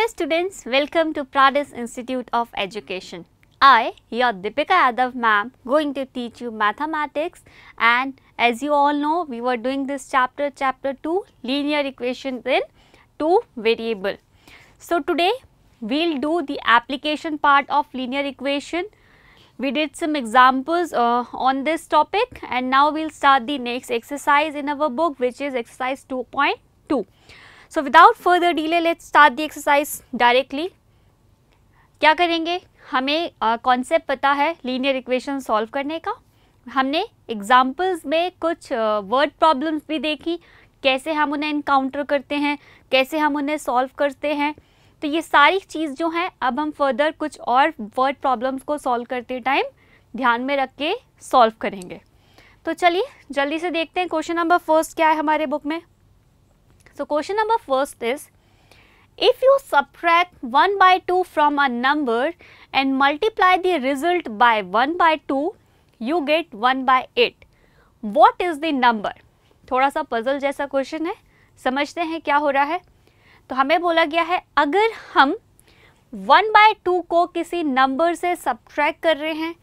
Hello students, welcome to Pradesh Institute of Education. I, your Deepika Yadav ma'am, going to teach you mathematics and as you all know, we were doing this chapter, chapter 2, linear equations in 2 variable. So today, we will do the application part of linear equation. We did some examples uh, on this topic and now we will start the next exercise in our book which is exercise 2.2. So without further delay let start the exercise directly क्या करेंगे हमें concept uh, पता है linear equation solve करने का हमने examples में कुछ वर्ड uh, प्रॉब्लम्स भी देखी कैसे हम उन्हें इनकाउंटर करते हैं कैसे हम उन्हें सॉल्व करते हैं तो ये सारी चीज़ जो हैं अब हम फर्दर कुछ और वर्ड प्रॉब्लम्स को सॉल्व करते टाइम ध्यान में रख के सॉल्व करेंगे तो चलिए जल्दी से देखते हैं क्वेश्चन नंबर फर्स्ट क्या है हमारे बुक में So, question number first is if you subtract 1 by 2 from a number and multiply the result by 1 by 2, you get 1 by 8. What is the number? थोड़ा सा पजल जैसा क्वेश्चन है समझते हैं क्या हो रहा है तो हमें बोला गया है अगर हम 1 बाय टू को किसी नंबर से सब्ट्रैक्ट कर रहे हैं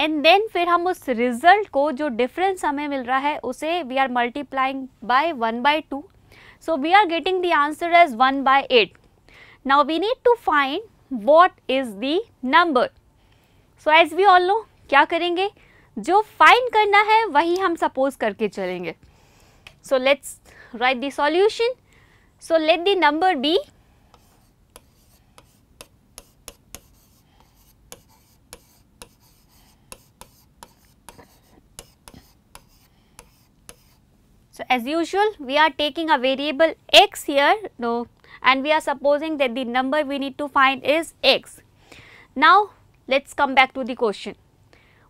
एंड देन फिर हम उस रिज़ल्ट को जो डिफरेंस हमें मिल रहा है उसे we are multiplying by 1 by two So, we are getting the answer as 1 by 8. Now, we need to find what is the number. So, as we all know क्या करेंगे जो find करना है वही हम suppose करके चलेंगे. So, let's write the solution. So, let the number be So, as usual we are taking a variable x here no, and we are supposing that the number we need to find is x. Now, let us come back to the question.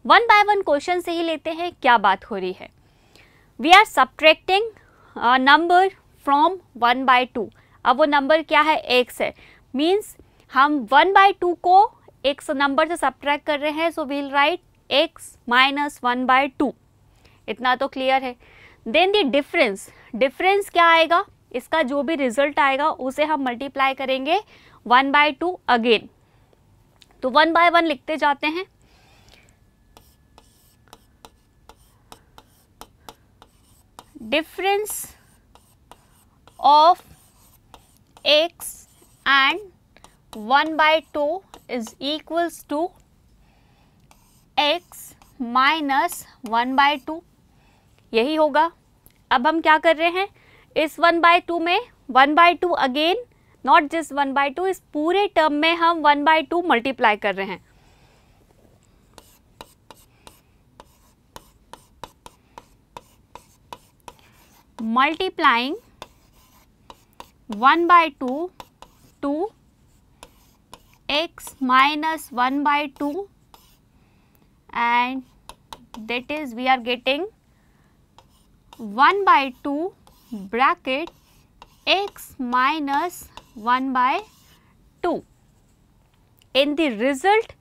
One by one question se hi lete hai, kya baat ho rahi hai? We are subtracting a number from 1 by 2. Ab wo number kya hai? x hai. Means, hum 1 by 2 ko x number se subtract kar rahe hai. So, we will write x minus 1 by 2. Itna to clear hai. Then the difference difference क्या आएगा इसका जो भी result आएगा उसे हम multiply करेंगे one by two again तो वन बाय वन लिखते जाते हैं difference of x and one by two is equals to x minus one by two यही होगा अब हम क्या कर रहे हैं इस वन बाय टू में one by two again not just one by two इस पूरे टर्म में हम वन बाय टू मल्टीप्लाई कर रहे हैं multiplying one by two two x minus one by two and that is we are getting one by two bracket x minus one by two in the result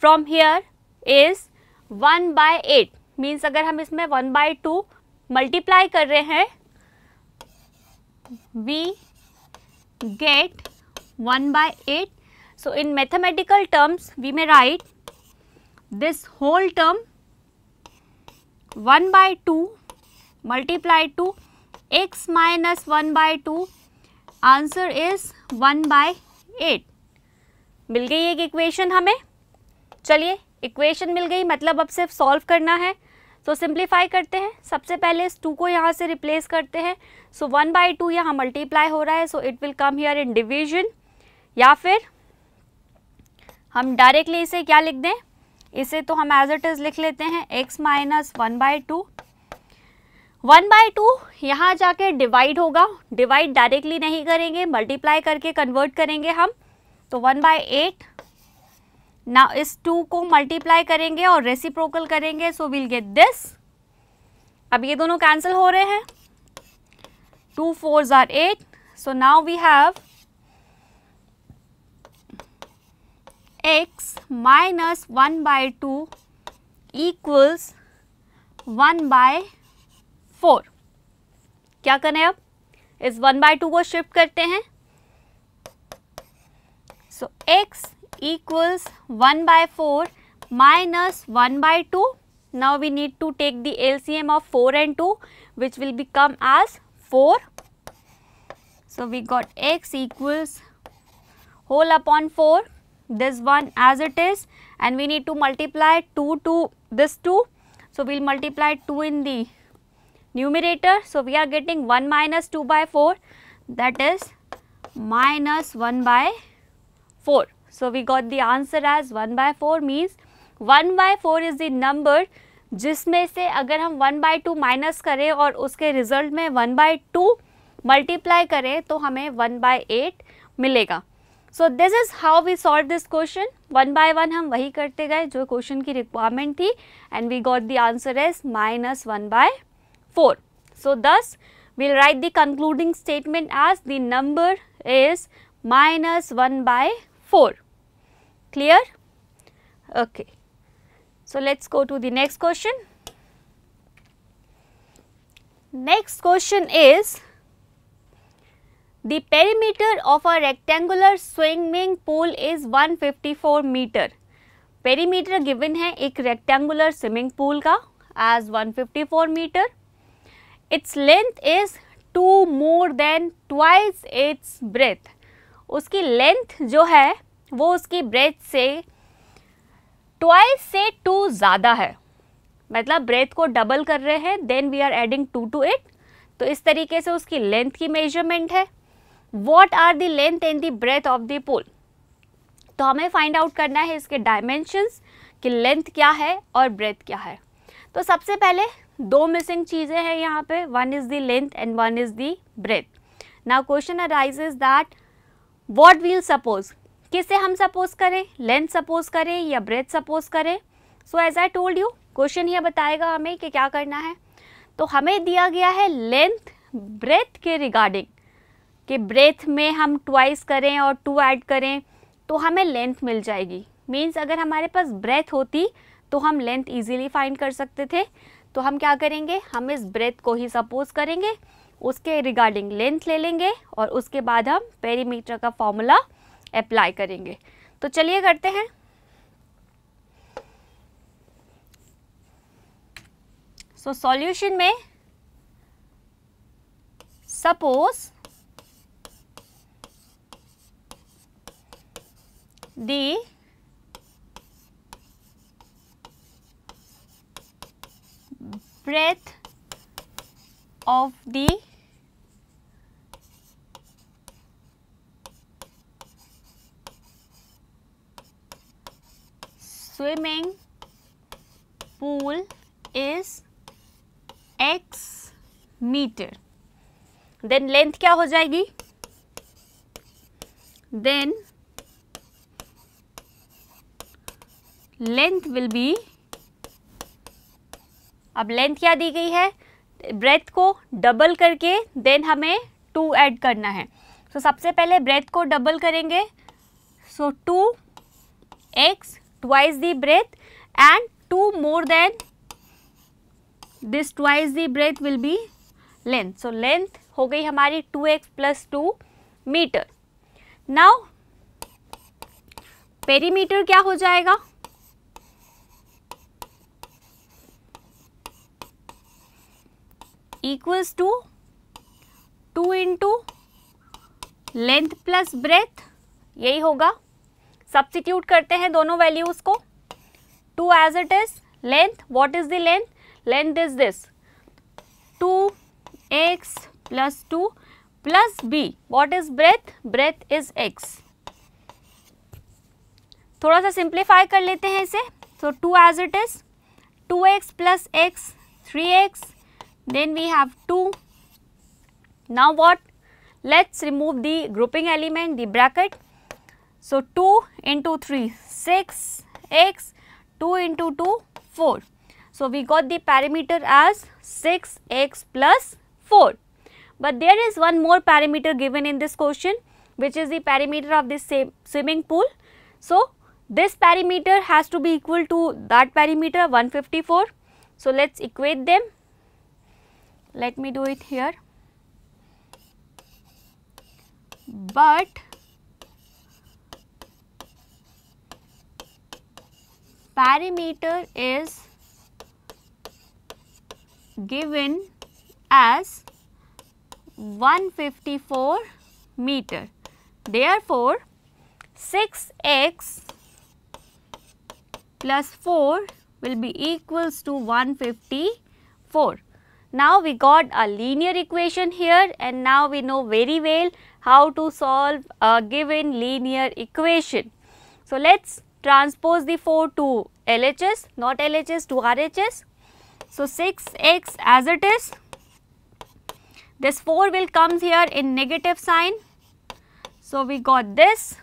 from here is one by eight मीन्स अगर हम इसमें one by two multiply कर रहे हैं we get one by eight so in mathematical terms we may write this whole term one by two multiply two x minus one by two answer is one by eight मिल गई एक equation हमें चलिए equation मिल गई मतलब अब सिर्फ solve करना है तो सिंप्लीफाई करते हैं सबसे पहले इस टू को यहाँ से रिप्लेस करते हैं सो वन बाई टू यहाँ मल्टीप्लाई हो रहा है so it will come here in division या फिर हम डायरेक्टली इसे क्या लिख दें इसे तो हम एज इट इज़ लिख लेते हैं x minus one by two one by two यहाँ जाके डिवाइड होगा डिवाइड डायरेक्टली नहीं करेंगे मल्टीप्लाई करके कन्वर्ट करेंगे हम तो वन बाय एट ना इस टू को मल्टीप्लाई करेंगे और रेसिप्रोकल करेंगे सो विल गेट दिस अब ये दोनों कैंसिल हो रहे हैं two four are eight so now we have x minus one by two equals one by four क्या करें अब इस वन बाय टू को शिफ्ट करते हैं so x equals one by four minus one by two now we need to take the LCM of four and two which will become as four so we got x equals whole upon four this one as it is and we need to multiply two to this two so we'll multiply two in the numerator. So, we are getting 1 minus 2 by 4 that is minus 1 by 4. So, we got the answer as 1 by 4 means 1 by 4 is the number जिसमें से अगर हम 1 by two minus करें और उसके result में 1 by two multiply करें तो हमें 1 बाई एट मिलेगा so this is how we solve this question one by one हम वही करते गए जो क्वेश्चन की रिक्वायरमेंट थी and we got the answer as minus one by 4. So, thus we will write the concluding statement as the number is minus 1 by 4. Clear? Okay. So, let us go to the next question. Next question is the perimeter of a rectangular swimming pool is 154 meter. Perimeter given है एक rectangular swimming pool का as 154 meter. Its length is two more than twice its breadth उसकी length जो है वो उसकी breath से twice से टू ज़्यादा है मतलब ब्रेथ को डबल कर रहे हैं then we are adding two to it तो इस तरीके से उसकी लेंथ की मेजरमेंट है what are the length and the breadth of the pool तो हमें फाइंड आउट करना है इसके डायमेंशंस कि लेंथ क्या है और ब्रेथ क्या है तो सबसे पहले दो मिसिंग चीज़ें हैं यहाँ पे one is the length and one is the breadth now question arises that what we'll suppose किसे हम सपोज करें लेंथ सपोज करें या ब्रेथ सपोज करें so as I told you question ये बताएगा हमें कि क्या करना है तो हमें दिया गया है लेंथ ब्रेथ के रिगार्डिंग कि ब्रेथ में हम ट्वाइस करें और टू ऐड करें तो हमें लेंथ मिल जाएगी मीन्स अगर हमारे पास ब्रेथ होती तो हम लेंथ ईजीली फाइंड कर सकते थे तो हम क्या करेंगे हम इस ब्रेथ को ही सपोज करेंगे उसके रिगार्डिंग लेंथ ले लेंगे और उसके बाद हम पेरीमीटर का फॉर्मूला अप्लाई करेंगे तो चलिए करते हैं सो so, सॉल्यूशन में suppose the breadth of the swimming pool is x meter then length kya ho jayegi then length will be अब लेंथ क्या दी गई है ब्रेथ को डबल करके देन हमें टू ऐड करना है सो so, सबसे पहले ब्रेथ को डबल करेंगे so two x twice the breadth and two more than this twice the breadth will be length so length हो गई हमारी two x plus two meter now perimeter क्या हो जाएगा equals to 2 into length plus breadth यही होगा substitute करते हैं दोनों वैल्यूज को two as it is length what is the length length is this two x plus two plus b what is breadth breadth is x थोड़ा सा simplify कर लेते हैं इसे so two as it is two x plus x three x Then we have 2. Now what? Let us remove the grouping element, the bracket. So, 2 into 3, 6, x, 2 into 2, 4. So, we got the parameter as 6 x plus 4. But there is one more parameter given in this question which is the parameter of this same swimming pool. So, this parameter has to be equal to that parameter 154. So, let us equate them let me do it here but parameter is given as 154 meter. Therefore, 6x plus 4 will be equals to 154. Now we got a linear equation here and now we know very well how to solve a given linear equation. So let's transpose the 4 to LHS, not LHS to RHS. So 6x as it is, this 4 will comes here in negative sign. So we got this.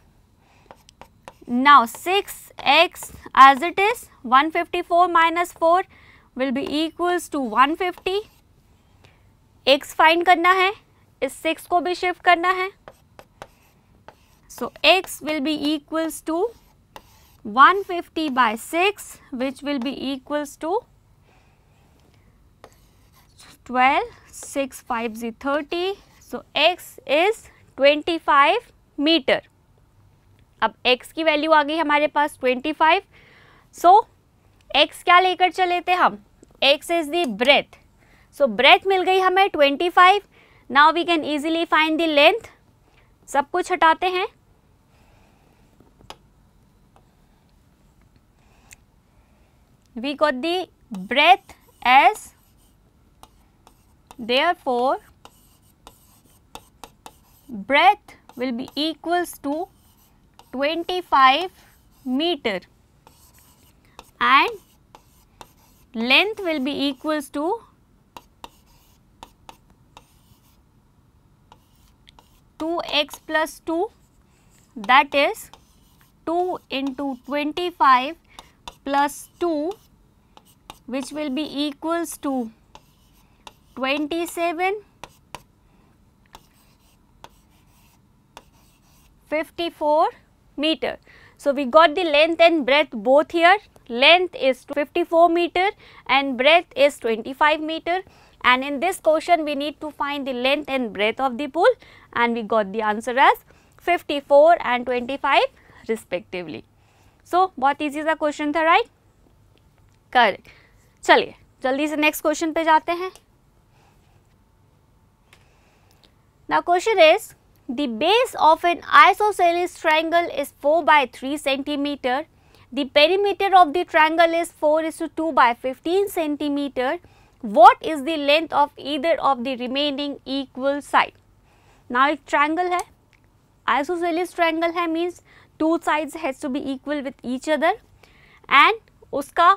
Now 6x as it is, 154 minus 4 will be equals to 150. X find करना है इस six को भी shift करना है so x will be equals to 150 fifty by six which will be equals to twelve six five जी thirty so x is 25 meter अब x की वैल्यू आ गई हमारे पास 25. सो so, x क्या लेकर चले थे हम x is the breadth so breadth मिल गई हमें twenty five now we can easily find the length सब कुछ हटाते हैं we got the breadth as therefore breadth will be equals to twenty five meter and length will be equals to 2x plus 2 that is 2 into 25 plus 2 which will be equals to 27 54 meter. So, we got the length and breadth both here. Length is 54 meter and breadth is 25 meter. And in this question, we need to find the length and breadth of the pool and we got the answer as 54 and 25 respectively. So, बहुत the सा question था right? Correct. चलिए जल्दी से next question पे जाते हैं. Now question is the base of an isosceles triangle is 4 by 3 centimeter. The perimeter of the triangle is 4 is to 2 by 15 centimeter what is length of either of the remaining equal side now एक triangle है isosceles triangle है means two sides has to be equal with each other and उसका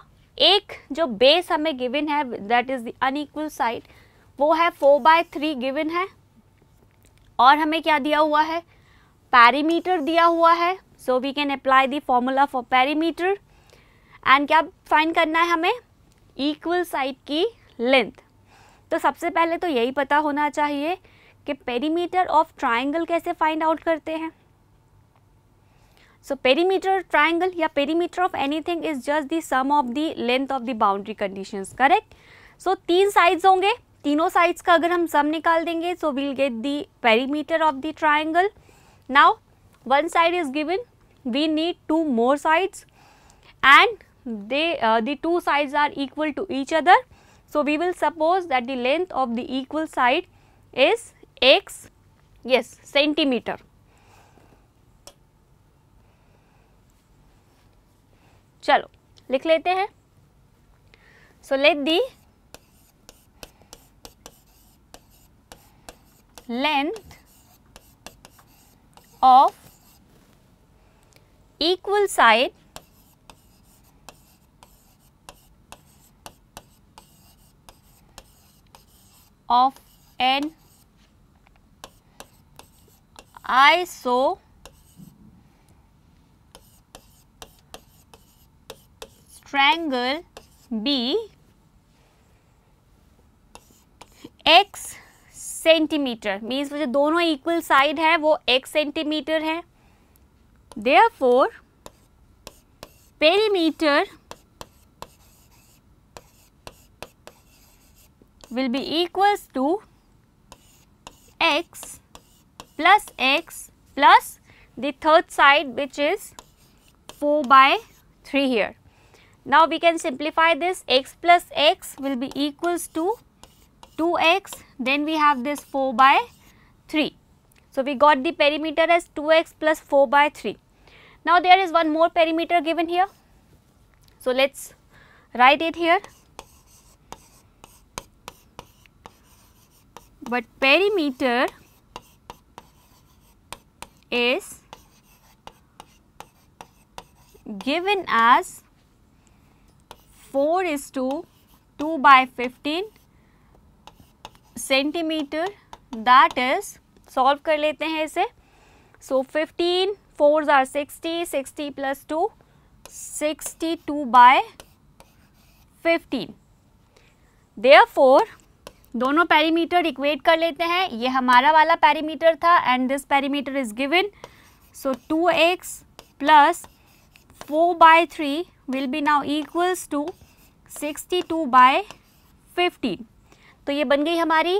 एक जो base हमें given है that is the unequal side वो है फोर बाय थ्री गिविन है और हमें क्या दिया हुआ है पैरीमीटर दिया हुआ है so we can apply the formula for perimeter and क्या फाइन करना है हमें इक्वल साइड की लेंथ तो सबसे पहले तो यही पता होना चाहिए कि पेरीमीटर ऑफ ट्राइंगल कैसे फाइंड आउट करते हैं सो पेरीमीटर ट्राइंगल या perimeter of anything is just the sum of the length of the boundary conditions correct so तीन साइड्स होंगे तीनों साइड्स का अगर हम सम निकाल देंगे so we'll get the perimeter of the triangle now one side is given we need two more sides and they two side are equal to each other So, we will suppose that the length of the equal side is x, yes, centimeter. chalo likh lete hain so let the length of equal side of an isostrangle B x centimeter means वो जो दोनों equal side है वो x centimeter है therefore perimeter will be equals to x plus x plus the third side which is 4 by 3 here. Now we can simplify this x plus x will be equals to 2x then we have this 4 by 3. So, we got the perimeter as 2x plus 4 by 3. Now, there is one more perimeter given here. So, let us write it here but perimeter is given as 4 is to 2 by 15 centimeter that is solve कर लेते हैं इसे so fifteen four are sixty sixty plus two sixty two by fifteen therefore दोनों perimeter equate कर लेते हैं ये हमारा वाला पैरीमीटर था and this perimeter is given so two x plus four by three will be now equals to sixty two by fifteen तो ये बन गई हमारी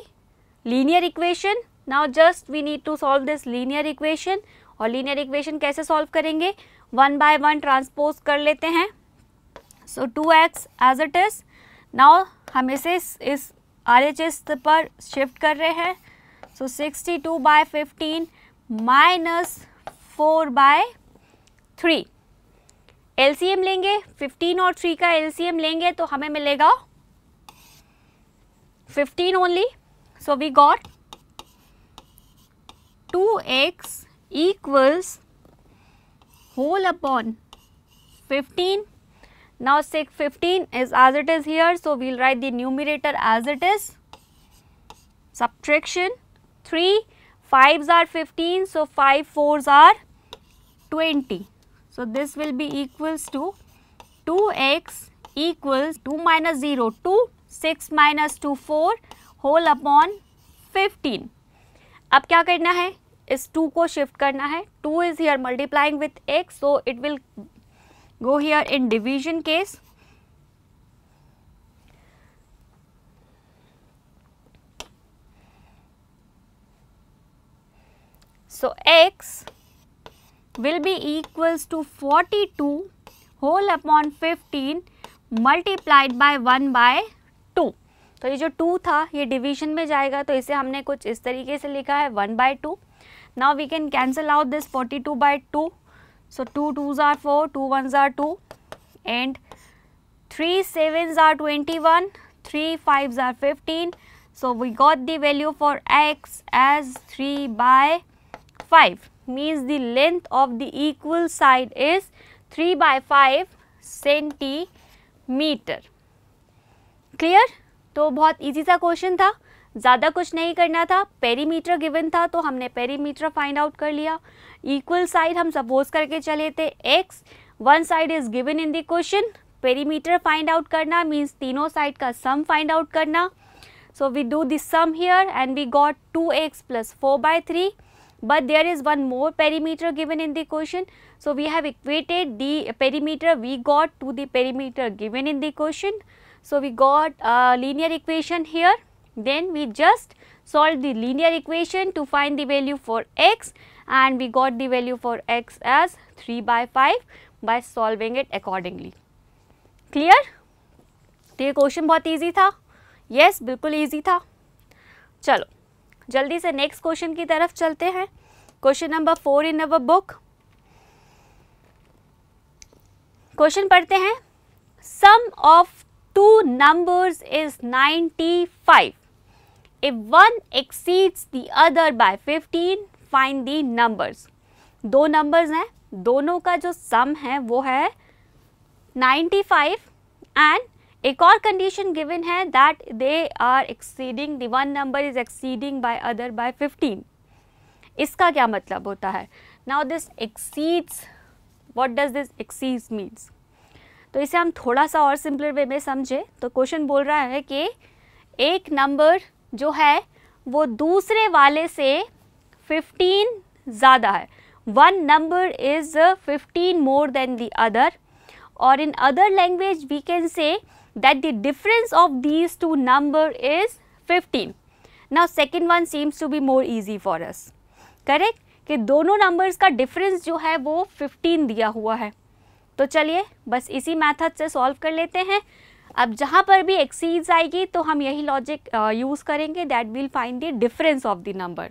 linear equation now just we need to solve this linear equation और linear equation कैसे solve करेंगे one by one transpose कर लेते हैं so two x as it is now हम इसे इस आर पर शिफ्ट कर रहे हैं so sixty two by fifteen minus four by three L C M लेंगे फिफ्टीन और थ्री का एल सी एम लेंगे तो हमें मिलेगा fifteen only so we got two x equals whole upon fifteen Now 15 is as it is here. So, we will write the numerator as it is. Subtraction 3, 5s are 15. So, 5 4s are 20. So, this will be equals to 2x equals 2 minus 0 2, 6 minus 2 4 whole upon 15. अब क्या करना है Is 2 को shift? करना hai. 2 is here multiplying with x so it will. go here in division case so x will be equals to 42 whole upon 15 multiplied by 1 by 2 तो ये जो 2 था ये डिवीजन में जाएगा तो इसे हमने कुछ इस तरीके से लिखा है 1 by two now we can cancel out this 42 two by two So, 2 2s are 4, 2 1s are 2 and 3 7s are 21, 3 5s are 15. So, we got the value for x as 3 by 5 means the length of the equal side is 3 by 5 centimeter clear तो बहुत easy सा question था ज़्यादा कुछ नहीं करना था perimeter given था तो हमने पेरीमीटर फाइंड आउट कर लिया इक्वल साइड हम सपोज करके चले थे x one side is given in the question perimeter find out करना मीन्स तीनों साइड का सम फाइंड आउट करना so we do the sum here and we got 2x plus 4 by 3 but there is one more perimeter given in the question so we have equated the perimeter we got to the perimeter given in the question so we got a linear equation here then we just solve the linear equation to find the value for x and we got the value for x as 3 by 5 by solving it accordingly. Clear? तो ये question बहुत easy था yes yes, बिल्कुल easy था चलो जल्दी से next question की तरफ चलते हैं question number four in our book question पढ़ते हैं sum of two numbers is 95. If one exceeds the other by 15, find the numbers दो नंबर्स हैं दोनों का जो सम है वो है 95 एंड एक और कंडीशन गिवन है that they are exceeding the one number is exceeding by other by 15 इसका क्या मतलब होता है now this exceeds what does this exceeds means तो इसे हम थोड़ा सा और सिंपलर वे में समझें तो क्वेश्चन बोल रहा है कि एक नंबर जो है वो दूसरे वाले से फिफ्टीन ज़्यादा है one number is fifteen more than the other और in other language we can say that the difference of these two number is fifteen ना second one seems to be more easy for us correct कि दोनों numbers का difference जो है वो fifteen दिया हुआ है तो चलिए बस इसी मैथड से सॉल्व कर लेते हैं अब जहाँ पर भी एक्सीड्स आएगी तो हम यही लॉजिक यूज़ करेंगे that will find the difference of the number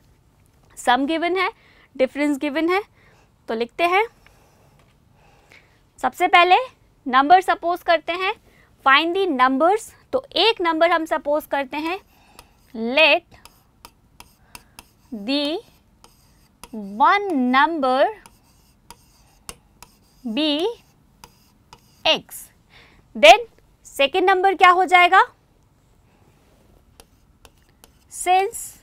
sum given है डिफरेंस गिवन है तो लिखते हैं सबसे पहले नंबर सपोज करते हैं फाइंड दी नंबर्स तो एक नंबर हम सपोज करते हैं let the one number be x then second number क्या हो जाएगा since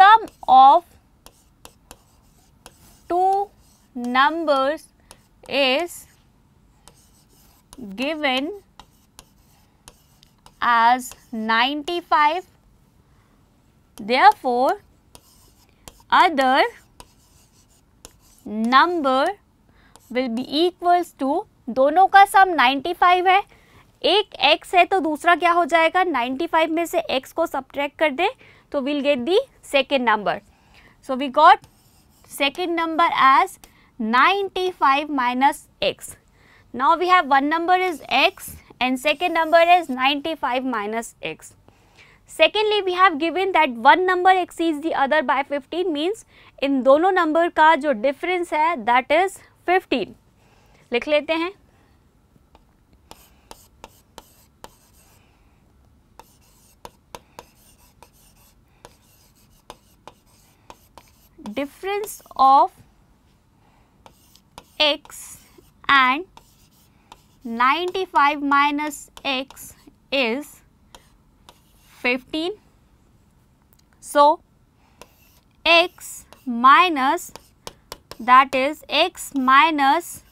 sum of two numbers is given as 95 therefore other number will be equals to दोनों का सम 95 है एक x है तो दूसरा क्या हो जाएगा 95 में से x को सब्ट्रैक्ट कर दे तो will get the second number. So, we got second number as 95 minus x. Now, we have one number is x and second number is 95 minus x. Secondly, we have given that one number exceeds the other by 15 means in दोनों number का जो difference है that is 15. लिख लेते हैं difference of x and 95 minus x is 15. So, x minus that is x minus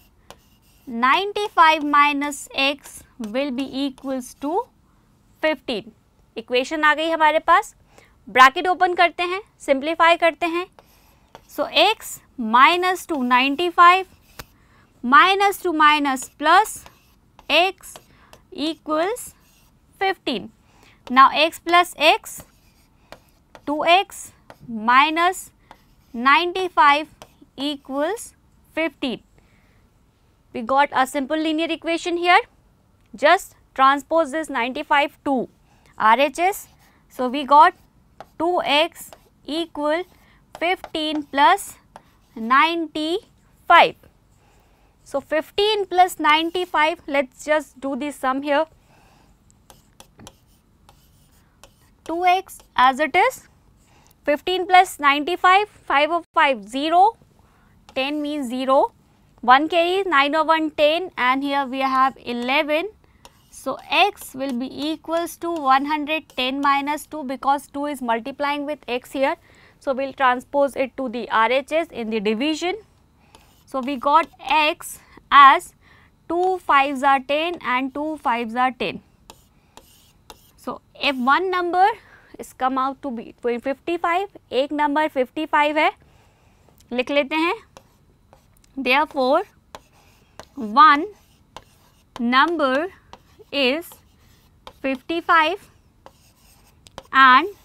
95 minus x will be equals to 15. Equation आ गई हमारे पास ब्रैकेट ओपन करते हैं सिंप्लीफाई करते हैं So, x minus 295 minus 2 minus plus x equals 15. Now, x plus x 2x minus 95 equals 15. We got a simple linear equation here. Just transpose this 95 to RHS. So, we got 2x equal 15 plus 95. So, 15 plus 95, let us just do the sum here. 2x as it is, 15 plus 95, 5 of 5, 0, 10 means 0, 1 carries 9 of 1, 10 and here we have 11. So, x will be equals to 110 minus 2 because 2 is multiplying with x here. So, we will transpose it to the RHS in the division. So, we got x as 2 5s are 10 and 2 5s are 10. So, if one number is come out to be 55, एक number 55 hai likh lete हैं therefore one number is 55 and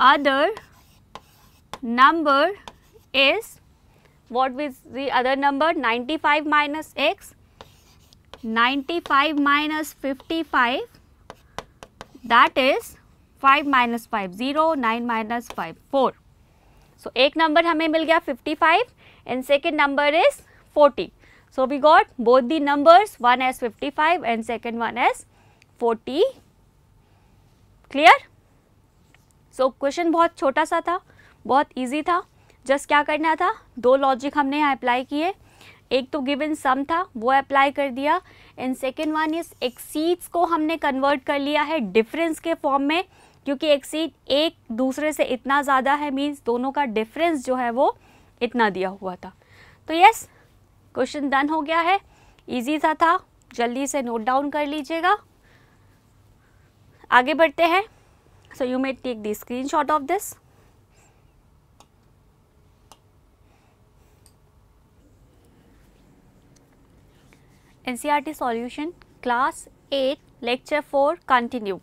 other number is what is the other number 95 minus x 95 minus 55 that is 5 minus 5 0 9 minus 5 4 so ek number hame mil gaya 55 and second number is 40 so we got both the numbers one as 55 and second one as 40 clear so so, question बहुत छोटा सा था बहुत easy था just क्या करना था दो लॉजिक हमने यहाँ अप्लाई किए एक तो गिवन सम था वो अप्लाई कर दिया and second one is exceeds को हमने कन्वर्ट कर लिया है डिफरेंस के फॉर्म में क्योंकि एक्सीड एक दूसरे से इतना ज़्यादा है मीन्स दोनों का डिफरेंस जो है वो इतना दिया हुआ था तो यस क्वेश्चन डन हो गया है ईजी सा था जल्दी से नोट डाउन कर लीजिएगा आगे बढ़ते हैं So, you may take the screenshot of this. NCRT solution class 8 lecture 4 continue.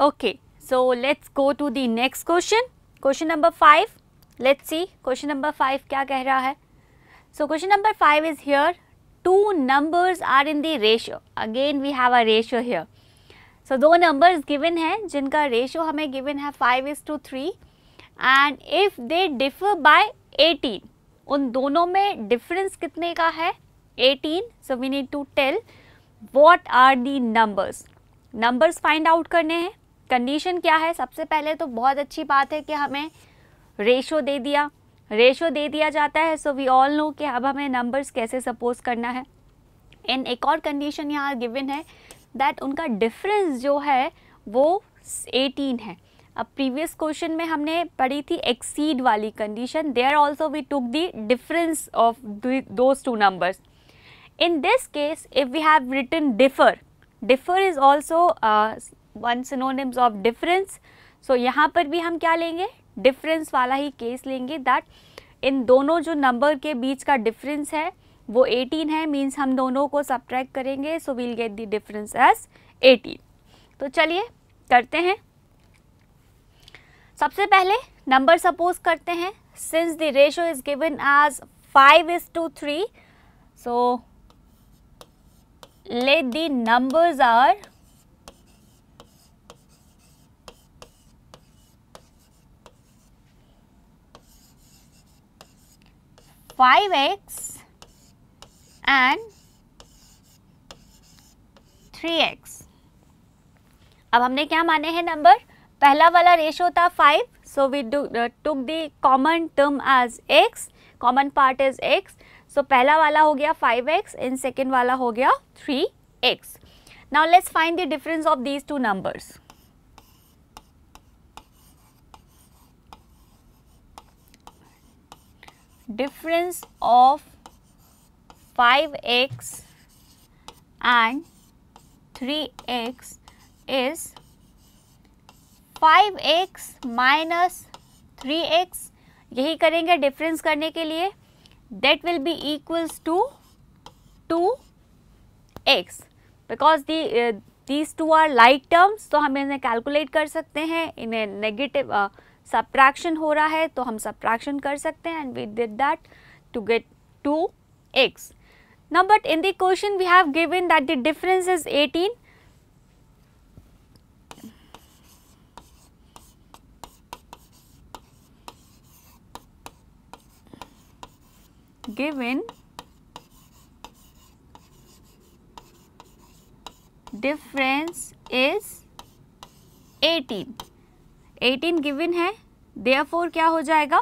Okay, so let's go to the next question. Question number 5. Let's see question number 5 kya keh raha hai So question number 5 is here two numbers are in the ratio again we have a ratio here so two numbers given hain jinka ratio hame given hai 5 is to 3 and if they differ by 18 un dono mein difference kitne ka hai 18 so we need to tell what are the numbers numbers find out karne hain condition kya hai sabse pehle to bahut achhi baat hai ki hame ratio de diya ratio दे दिया जाता है so we all no कि अब हमें numbers कैसे suppose करना है एंड एक और कंडीशन यहाँ गिवन है दैट उनका डिफरेंस जो है वो 18 है अब प्रीवियस क्वेश्चन में हमने पढ़ी थी एक्सीड वाली condition they are also we took the difference of those two numbers in this case if we have written differ differ is also one synonyms of difference so यहाँ पर भी हम क्या लेंगे डिफरेंस वाला ही केस लेंगे that in दोनों जो नंबर के बीच का डिफरेंस है वो 18 है मीन्स हम दोनों को सब्ट्रैक करेंगे so we'll get the difference as 18 तो चलिए करते हैं सबसे पहले नंबर सपोज करते हैं since the ratio is given as five is to three so let the numbers are 5 x and 3 x. अब हमने क्या माने हैं नंबर पहला वाला रेशो था five so we took the common term as x common part is x so पहला वाला हो गया फाइव एक्स एंड सेकेंड वाला हो गया three x now let's find the difference of these two numbers difference of five x and three x is five x minus three x यही करेंगे difference करने के लिए that will be equals to two x because the these two are like terms तो हम इन्हें calculate कर सकते हैं इन्हें नेगेटिव सप्रैक्शन हो रहा है तो हम सप्रैक्शन कर सकते हैं and we did that to get two x now but in the question we have given that the difference is 18 given difference is eighteen given है देयरफॉर क्या हो जाएगा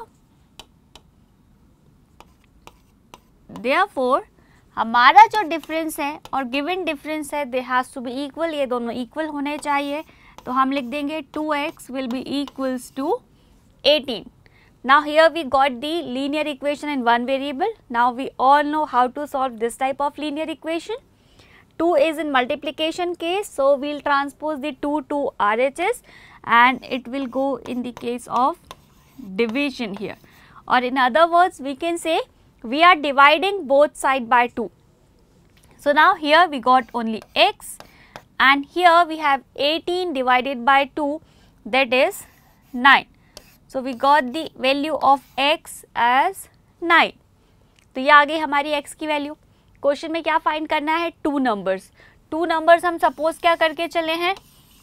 देयरफॉर हमारा जो डिफरेंस है और गिविन डिफरेंस है दे टू बी इक्वल ये दोनों इक्वल होने चाहिए तो हम लिख देंगे two x will be equals to eighteen now here we got the linear equation in one variable now we all know how to solve this type of linear equation 2 is in multiplication case, so we'll transpose the 2 to RHS. and it will go in the case of division here or in other words we can say we are dividing both side by 2. So, now here we got only x and here we have 18 divided by 2 that is 9. So, we got the value of x as 9. तो ये आ गई हमारी x की value question में क्या find करना है two numbers two numbers हम सपोज क्या करके चले हैं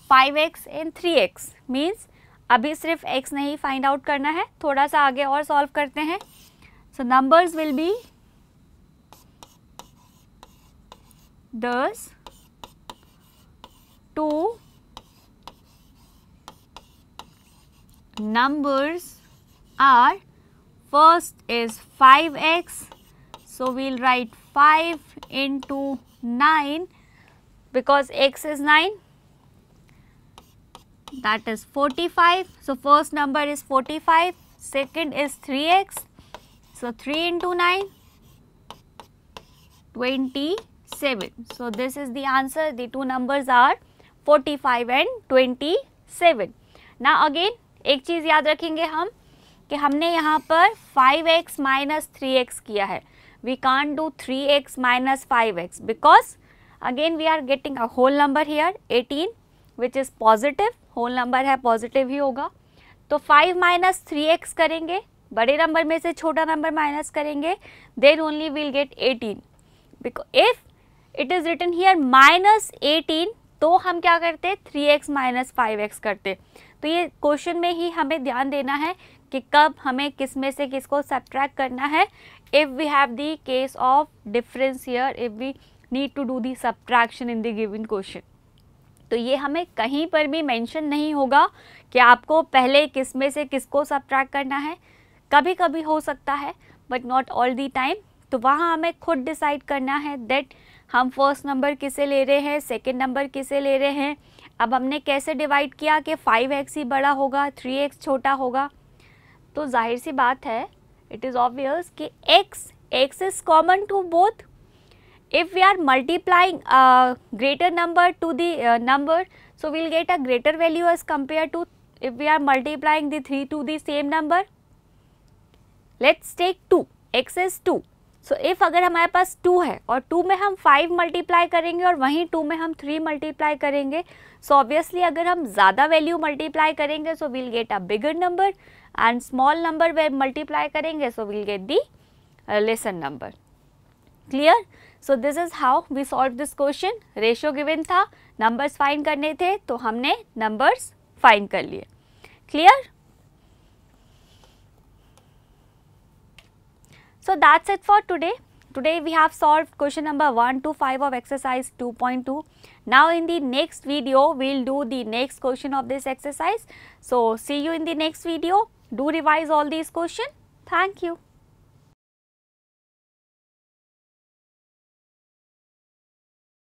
five x and three x means अभी सिर्फ x नहीं फाइंड आउट करना है थोड़ा सा आगे और सॉल्व करते हैं सो नंबर्स विल बी दस two numbers are first is five x so we'll write five into nine because x is nine that is 45. So, first number is 45, second is 3x. So, 3 into 9, 27. So, this is the answer. The two numbers are 45 and 27. Now, again एक चीज़ याद रखेंगे हम कि हमने यहाँ पर 5x minus three x. Three hai. we can't do 3x minus 5x because again we are getting a whole number here 18 which is positive whole number है positive ही होगा तो फाइव माइनस थ्री एक्स करेंगे बड़े number में से छोटा number minus करेंगे then only will get eighteen because if it is written here minus eighteen तो हम क्या करते three x minus five x करते तो ये क्वेश्चन में ही हमें ध्यान देना है कि कब हमें किस में से किसको सब्ट्रैक्ट करना है if we have the case of difference here if we need to do the subtraction in the given question तो ये हमें कहीं पर भी मेंशन नहीं होगा कि आपको पहले किस में से किसको सब्ट्रैक्ट करना है कभी कभी हो सकता है but not all the time तो वहाँ हमें खुद डिसाइड करना है दैट हम फर्स्ट नंबर किसे ले रहे हैं सेकेंड नंबर किसे ले रहे हैं अब हमने कैसे डिवाइड किया कि फ़ाइव एक्स ही बड़ा होगा थ्री एक्स छोटा होगा तो जाहिर सी बात है इट इज़ ऑब्वियस कि x x is common to both if we are multiplying a greater number to the uh, number so we'll get a greater value as compared to if we are multiplying the 3 to the same number let's take 2 x is 2 so if अगर हमारे पास 2 है और 2 में हम 5 multiply करेंगे और वहीं 2 में हम 3 मल्टीप्लाई करेंगे सो so ऑब्वियसली अगर हम ज़्यादा वैल्यू मल्टीप्लाई करेंगे so will get a bigger number and small number we multiply करेंगे so will get the lesser number clear So this is how we solve this question Ratio given था numbers find करने थे तो हमने numbers find कर लिए clear So that's it for today. Today we have solved question number 1 to 5 of exercise 2.2. Now in the next video, we will do the next question of this exercise. So see you in the next video. Do revise all these questions. Thank you.